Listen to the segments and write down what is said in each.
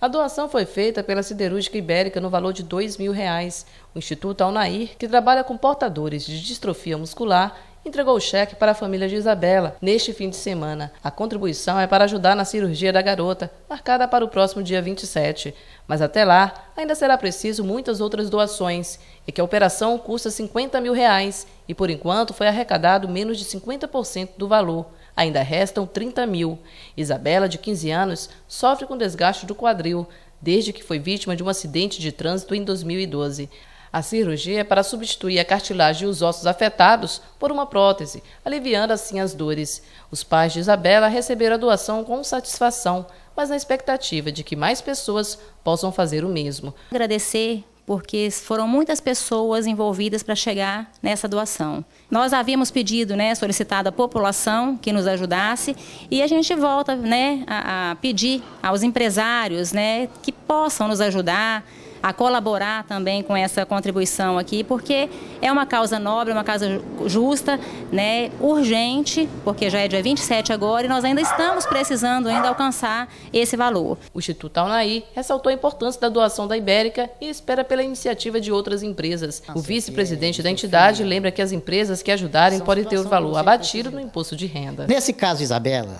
A doação foi feita pela Siderúrgica Ibérica no valor de R$ 2 mil. Reais. O Instituto Alnair, que trabalha com portadores de distrofia muscular, entregou o cheque para a família de Isabela neste fim de semana. A contribuição é para ajudar na cirurgia da garota, marcada para o próximo dia 27. Mas até lá, ainda será preciso muitas outras doações e que a operação custa 50 mil reais e, por enquanto, foi arrecadado menos de 50% do valor. Ainda restam 30 mil. Isabela, de 15 anos, sofre com desgaste do quadril desde que foi vítima de um acidente de trânsito em 2012. A cirurgia é para substituir a cartilagem e os ossos afetados por uma prótese, aliviando assim as dores. Os pais de Isabela receberam a doação com satisfação, mas na expectativa de que mais pessoas possam fazer o mesmo. Agradecer porque foram muitas pessoas envolvidas para chegar nessa doação. Nós havíamos pedido, né, solicitado à população que nos ajudasse e a gente volta, né, a, a pedir aos empresários, né, que possam nos ajudar, a colaborar também com essa contribuição aqui, porque é uma causa nobre, uma causa justa, né, urgente, porque já é dia 27 agora e nós ainda estamos precisando ainda alcançar esse valor. O Instituto Aunaí ressaltou a importância da doação da Ibérica e espera pela iniciativa de outras empresas. O é vice-presidente da entidade lembra que as empresas que ajudarem podem ter o valor abatido no imposto de renda. Nesse caso, Isabela,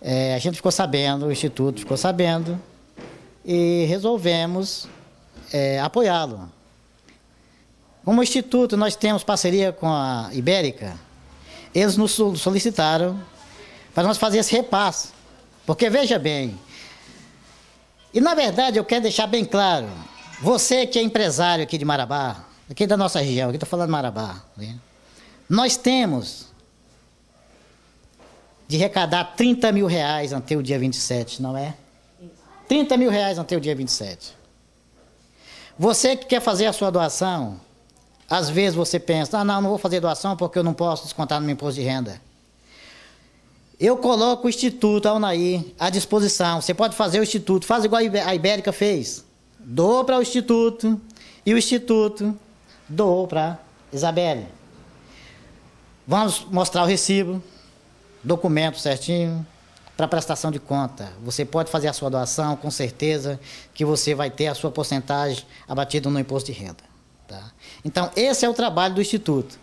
é, a gente ficou sabendo, o Instituto ficou sabendo, e resolvemos é, apoiá-lo. Como instituto, nós temos parceria com a Ibérica. Eles nos solicitaram para nós fazer esse repasse. Porque veja bem, e na verdade eu quero deixar bem claro, você que é empresário aqui de Marabá, aqui da nossa região, aqui estou falando de Marabá, né? nós temos de arrecadar 30 mil reais até o dia 27, não é? 30 mil reais até o dia 27. Você que quer fazer a sua doação, às vezes você pensa, ah, não, não vou fazer doação porque eu não posso descontar no meu imposto de renda. Eu coloco o Instituto Alnaí à disposição. Você pode fazer o Instituto, faz igual a Ibérica fez. Dou para o Instituto e o Instituto doou para Isabelle. Vamos mostrar o recibo, documento certinho, para prestação de conta. Você pode fazer a sua doação, com certeza que você vai ter a sua porcentagem abatida no imposto de renda. Tá? Então, esse é o trabalho do Instituto.